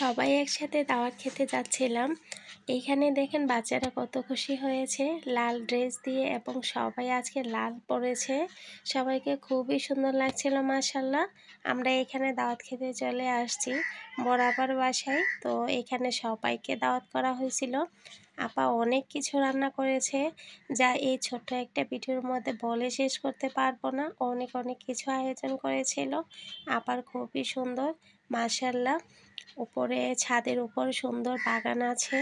সবাই একসাথে দাওয়াত খেতে যাচ্ছিলাম এইখানে দেখেন বাচ্চারা কত খুশি হয়েছে লাল ড্রেস দিয়ে এবং সবাই আজকে লাল পরেছে সবাইকে খুবই সুন্দর লাগছিল মাশাল্লাহ আমরা এখানে দাওয়াত খেতে চলে আসছি বরাবর বাসায় তো এখানে সবাইকে দাওয়াত করা হয়েছিল আপা অনেক কিছু রান্না করেছে যা এই ছোট্ট একটা পিঠুর মধ্যে বলে শেষ করতে পারবো না অনেক অনেক কিছু আয়োজন করেছিল আপার খুবই সুন্দর মাশাল্লাহ উপরে ছাদের উপর সুন্দর বাগান আছে।